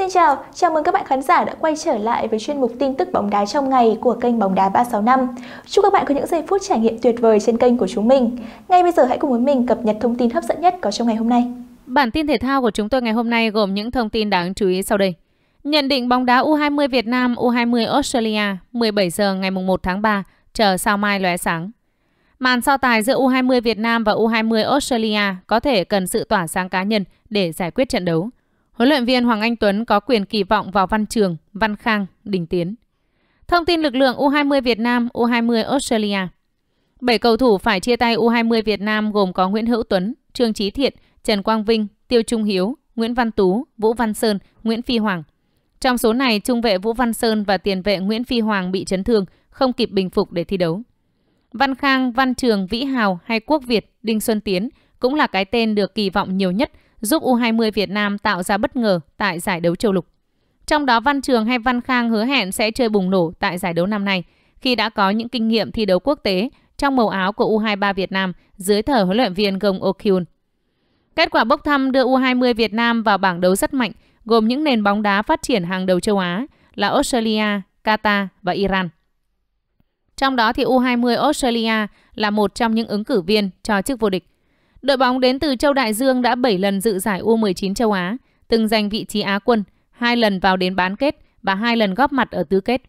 Xin chào, chào mừng các bạn khán giả đã quay trở lại với chuyên mục tin tức bóng đá trong ngày của kênh Bóng đá 365. Chúc các bạn có những giây phút trải nghiệm tuyệt vời trên kênh của chúng mình. Ngay bây giờ hãy cùng với mình cập nhật thông tin hấp dẫn nhất có trong ngày hôm nay. Bản tin thể thao của chúng tôi ngày hôm nay gồm những thông tin đáng chú ý sau đây. Nhận định bóng đá U20 Việt Nam U20 Australia 17 giờ ngày 1 tháng 3 chờ sao mai lóe sáng. Màn so tài giữa U20 Việt Nam và U20 Australia có thể cần sự tỏa sáng cá nhân để giải quyết trận đấu – Huấn luyện viên Hoàng Anh Tuấn có quyền kỳ vọng vào Văn Trường, Văn Khang, Đình Tiến. Thông tin lực lượng U20 Việt Nam, U20 Australia. Bảy cầu thủ phải chia tay U20 Việt Nam gồm có Nguyễn Hữu Tuấn, Trương Chí Thiện, Trần Quang Vinh, Tiêu Trung Hiếu, Nguyễn Văn Tú, Vũ Văn Sơn, Nguyễn Phi Hoàng. Trong số này, trung vệ Vũ Văn Sơn và tiền vệ Nguyễn Phi Hoàng bị chấn thương, không kịp bình phục để thi đấu. Văn Khang, Văn Trường, Vĩ Hào hay Quốc Việt, Đinh Xuân Tiến cũng là cái tên được kỳ vọng nhiều nhất – giúp U20 Việt Nam tạo ra bất ngờ tại giải đấu châu lục. Trong đó Văn Trường hay Văn Khang hứa hẹn sẽ chơi bùng nổ tại giải đấu năm nay khi đã có những kinh nghiệm thi đấu quốc tế trong màu áo của U23 Việt Nam dưới thở huấn luyện viên Gong Okyun. Kết quả bốc thăm đưa U20 Việt Nam vào bảng đấu rất mạnh, gồm những nền bóng đá phát triển hàng đầu châu Á là Australia, Qatar và Iran. Trong đó thì U20 Australia là một trong những ứng cử viên cho chức vô địch. Đội bóng đến từ châu Đại Dương đã 7 lần dự giải U19 châu Á, từng giành vị trí Á quân, 2 lần vào đến bán kết và 2 lần góp mặt ở tứ kết.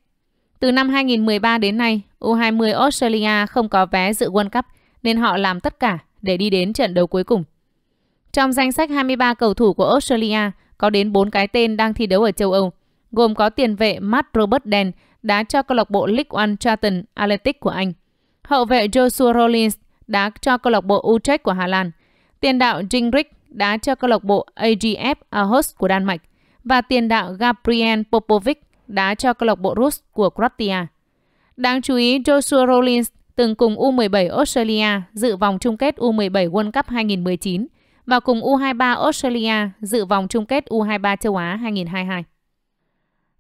Từ năm 2013 đến nay, U20 Australia không có vé dự World Cup nên họ làm tất cả để đi đến trận đấu cuối cùng. Trong danh sách 23 cầu thủ của Australia có đến 4 cái tên đang thi đấu ở châu Âu, gồm có tiền vệ Matt Robert Den đá cho câu lạc bộ League One Charlton Athletic của Anh, hậu vệ Joshua Rollins đá cho câu lạc bộ Utrecht của Hà Lan, tiền đạo Gingrich đá cho câu lạc bộ AGF Aarhus của Đan Mạch và tiền đạo Gabriel Popovic đá cho câu lạc bộ Rus của Croatia. Đáng chú ý, Joshua Rollins từng cùng U17 Australia dự vòng chung kết U17 World Cup 2019 và cùng U23 Australia dự vòng chung kết U23 châu Á 2022.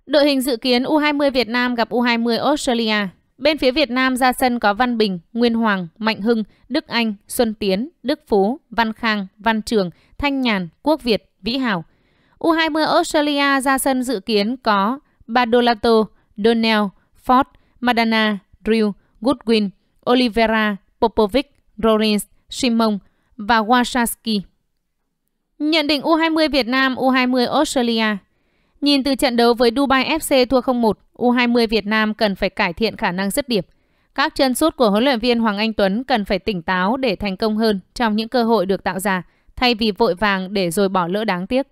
Đội hình dự kiến U20 Việt Nam gặp U20 Australia Bên phía Việt Nam ra sân có Văn Bình, Nguyên Hoàng, Mạnh Hưng, Đức Anh, Xuân Tiến, Đức Phú, Văn Khang, Văn Trường, Thanh Nhàn, Quốc Việt, Vĩ Hảo. U20 Australia ra sân dự kiến có Badolato, Donnell, Ford, Madana, Drew, Goodwin, Oliveira, Popovic, Rollins, Simon và Wachowski. Nhận định U20 Việt Nam, U20 Australia Nhìn từ trận đấu với Dubai FC thua 0-1, U20 Việt Nam cần phải cải thiện khả năng dứt điểm. Các chân sút của huấn luyện viên Hoàng Anh Tuấn cần phải tỉnh táo để thành công hơn trong những cơ hội được tạo ra, thay vì vội vàng để rồi bỏ lỡ đáng tiếc.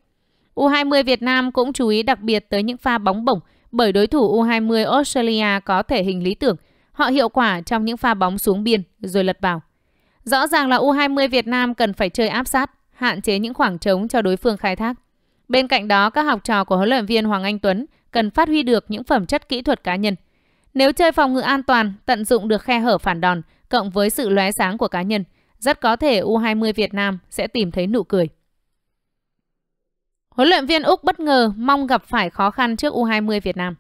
U20 Việt Nam cũng chú ý đặc biệt tới những pha bóng bổng bởi đối thủ U20 Australia có thể hình lý tưởng, họ hiệu quả trong những pha bóng xuống biên rồi lật vào. Rõ ràng là U20 Việt Nam cần phải chơi áp sát, hạn chế những khoảng trống cho đối phương khai thác. Bên cạnh đó, các học trò của huấn luyện viên Hoàng Anh Tuấn cần phát huy được những phẩm chất kỹ thuật cá nhân. Nếu chơi phòng ngự an toàn, tận dụng được khe hở phản đòn cộng với sự lóe sáng của cá nhân, rất có thể U20 Việt Nam sẽ tìm thấy nụ cười. Huấn luyện viên Úc bất ngờ mong gặp phải khó khăn trước U20 Việt Nam.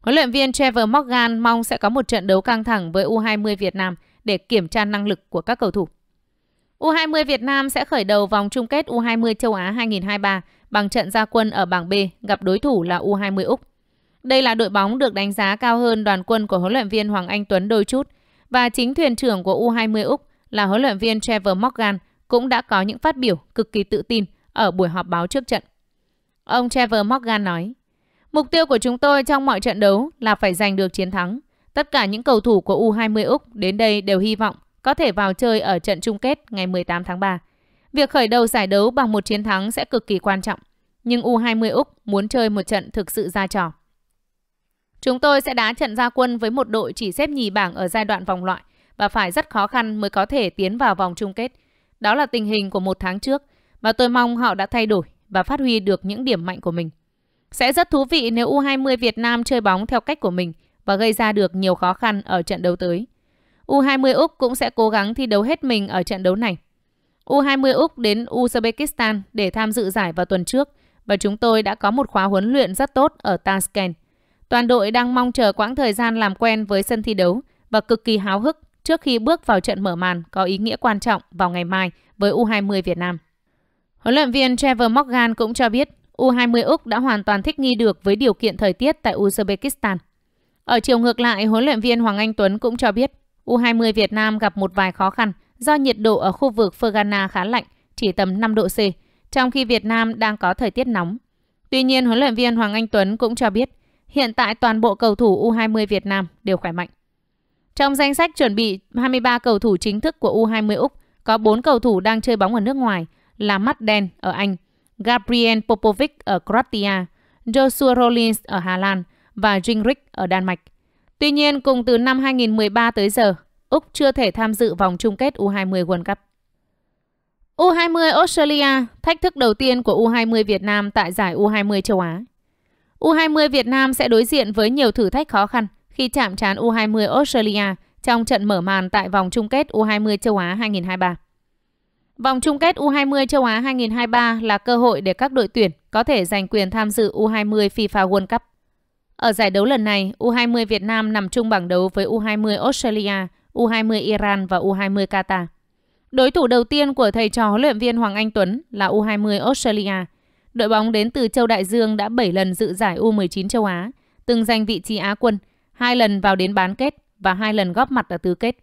Huấn luyện viên Trevor Morgan mong sẽ có một trận đấu căng thẳng với U20 Việt Nam để kiểm tra năng lực của các cầu thủ. U20 Việt Nam sẽ khởi đầu vòng chung kết U20 châu Á 2023 bằng trận gia quân ở bảng B gặp đối thủ là U20 Úc. Đây là đội bóng được đánh giá cao hơn đoàn quân của huấn luyện viên Hoàng Anh Tuấn đôi chút và chính thuyền trưởng của U20 Úc là huấn luyện viên Trevor Morgan cũng đã có những phát biểu cực kỳ tự tin ở buổi họp báo trước trận. Ông Trevor Morgan nói, Mục tiêu của chúng tôi trong mọi trận đấu là phải giành được chiến thắng. Tất cả những cầu thủ của U20 Úc đến đây đều hy vọng có thể vào chơi ở trận chung kết ngày 18 tháng 3. Việc khởi đầu giải đấu bằng một chiến thắng sẽ cực kỳ quan trọng, nhưng U20 Úc muốn chơi một trận thực sự ra trò. Chúng tôi sẽ đá trận gia quân với một đội chỉ xếp nhì bảng ở giai đoạn vòng loại và phải rất khó khăn mới có thể tiến vào vòng chung kết. Đó là tình hình của một tháng trước và tôi mong họ đã thay đổi và phát huy được những điểm mạnh của mình. Sẽ rất thú vị nếu U20 Việt Nam chơi bóng theo cách của mình và gây ra được nhiều khó khăn ở trận đấu tới. U20 Úc cũng sẽ cố gắng thi đấu hết mình ở trận đấu này. U20 Úc đến Uzbekistan để tham dự giải vào tuần trước và chúng tôi đã có một khóa huấn luyện rất tốt ở Tashkent. Toàn đội đang mong chờ quãng thời gian làm quen với sân thi đấu và cực kỳ háo hức trước khi bước vào trận mở màn có ý nghĩa quan trọng vào ngày mai với U20 Việt Nam. Huấn luyện viên Trevor Morgan cũng cho biết U20 Úc đã hoàn toàn thích nghi được với điều kiện thời tiết tại Uzbekistan. Ở chiều ngược lại, huấn luyện viên Hoàng Anh Tuấn cũng cho biết U20 Việt Nam gặp một vài khó khăn do nhiệt độ ở khu vực Fergana khá lạnh, chỉ tầm 5 độ C, trong khi Việt Nam đang có thời tiết nóng. Tuy nhiên, huấn luyện viên Hoàng Anh Tuấn cũng cho biết, hiện tại toàn bộ cầu thủ U20 Việt Nam đều khỏe mạnh. Trong danh sách chuẩn bị 23 cầu thủ chính thức của U20 Úc, có 4 cầu thủ đang chơi bóng ở nước ngoài là Matt Đen ở Anh, Gabriel Popovic ở Croatia, Joshua Rollins ở Hà Lan và Gingrich ở Đan Mạch. Tuy nhiên, cùng từ năm 2013 tới giờ, Úc chưa thể tham dự vòng chung kết U20 World Cup. U20 Australia, thách thức đầu tiên của U20 Việt Nam tại giải U20 châu Á. U20 Việt Nam sẽ đối diện với nhiều thử thách khó khăn khi chạm trán U20 Australia trong trận mở màn tại vòng chung kết U20 châu Á 2023. Vòng chung kết U20 châu Á 2023 là cơ hội để các đội tuyển có thể giành quyền tham dự U20 FIFA World Cup. Ở giải đấu lần này, U20 Việt Nam nằm chung bảng đấu với U20 Australia, U20 Iran và U20 Qatar. Đối thủ đầu tiên của thầy trò huấn luyện viên Hoàng Anh Tuấn là U20 Australia. Đội bóng đến từ châu Đại Dương đã 7 lần dự giải U19 châu Á, từng giành vị trí Á quân, hai lần vào đến bán kết và hai lần góp mặt ở tứ kết.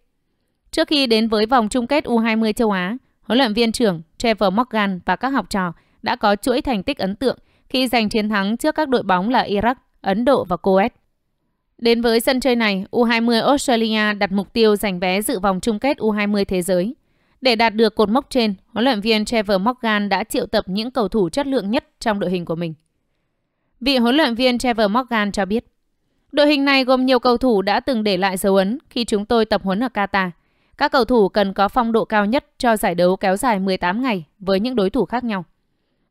Trước khi đến với vòng chung kết U20 châu Á, huấn luyện viên trưởng Trevor Morgan và các học trò đã có chuỗi thành tích ấn tượng khi giành chiến thắng trước các đội bóng là Iraq, Ấn Độ và Coet. Đến với sân chơi này, U20 Australia đặt mục tiêu giành vé dự vòng chung kết U20 thế giới. Để đạt được cột mốc trên, huấn luyện viên Trevor Morgan đã triệu tập những cầu thủ chất lượng nhất trong đội hình của mình. Vị huấn luyện viên Trevor Morgan cho biết, đội hình này gồm nhiều cầu thủ đã từng để lại dấu ấn khi chúng tôi tập huấn ở Qatar. Các cầu thủ cần có phong độ cao nhất cho giải đấu kéo dài 18 ngày với những đối thủ khác nhau.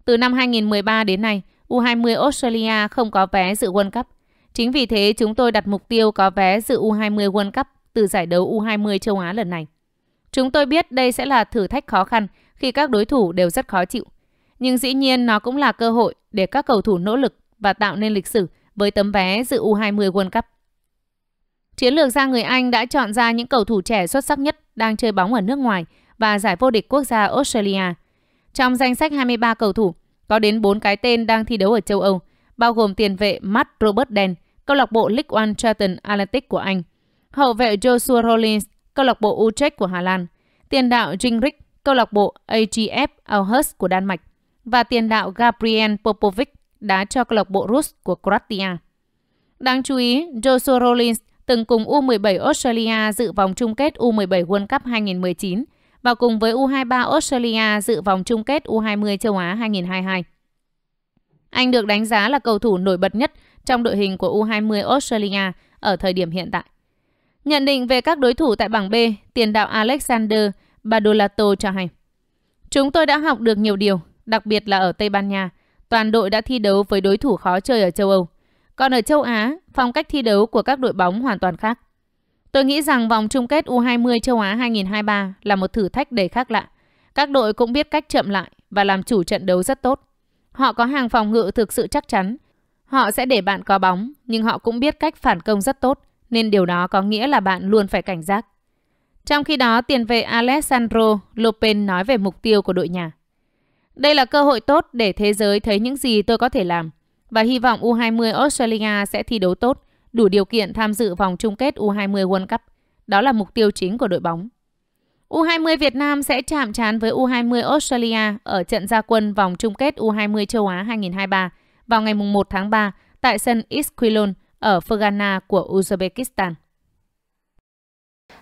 Từ năm 2013 đến nay, U20 Australia không có vé dự World Cup. Chính vì thế chúng tôi đặt mục tiêu có vé dự U20 World Cup từ giải đấu U20 châu Á lần này. Chúng tôi biết đây sẽ là thử thách khó khăn khi các đối thủ đều rất khó chịu. Nhưng dĩ nhiên nó cũng là cơ hội để các cầu thủ nỗ lực và tạo nên lịch sử với tấm vé dự U20 World Cup. Chiến lược gia người Anh đã chọn ra những cầu thủ trẻ xuất sắc nhất đang chơi bóng ở nước ngoài và giải vô địch quốc gia Australia. Trong danh sách 23 cầu thủ, có đến 4 cái tên đang thi đấu ở châu Âu, bao gồm tiền vệ Matt Robert Den, câu lạc bộ League One Charlton Athletic của Anh, hậu vệ Joshua Rollins, câu lạc bộ Utrecht của Hà Lan, tiền đạo Jinrik, câu lạc bộ AGF Aarhus của Đan Mạch và tiền đạo Gabriel Popovic đá cho câu lạc bộ Rus của Croatia. Đáng chú ý, Joshua Rollins từng cùng U17 Australia dự vòng chung kết U17 World Cup 2019 – và cùng với U23 Australia dự vòng chung kết U20 châu Á 2022. Anh được đánh giá là cầu thủ nổi bật nhất trong đội hình của U20 Australia ở thời điểm hiện tại. Nhận định về các đối thủ tại bảng B, tiền đạo Alexander Badolato cho hay. Chúng tôi đã học được nhiều điều, đặc biệt là ở Tây Ban Nha. Toàn đội đã thi đấu với đối thủ khó chơi ở châu Âu. Còn ở châu Á, phong cách thi đấu của các đội bóng hoàn toàn khác. Tôi nghĩ rằng vòng chung kết U20 châu Á 2023 là một thử thách đầy khác lạ. Các đội cũng biết cách chậm lại và làm chủ trận đấu rất tốt. Họ có hàng phòng ngự thực sự chắc chắn. Họ sẽ để bạn có bóng, nhưng họ cũng biết cách phản công rất tốt, nên điều đó có nghĩa là bạn luôn phải cảnh giác. Trong khi đó, tiền vệ Alessandro Lopez nói về mục tiêu của đội nhà. Đây là cơ hội tốt để thế giới thấy những gì tôi có thể làm và hy vọng U20 Australia sẽ thi đấu tốt đủ điều kiện tham dự vòng chung kết U20 World Cup. Đó là mục tiêu chính của đội bóng. U20 Việt Nam sẽ chạm trán với U20 Australia ở trận gia quân vòng chung kết U20 châu Á 2023 vào ngày 1 tháng 3 tại sân Isquilon ở Fergana của Uzbekistan.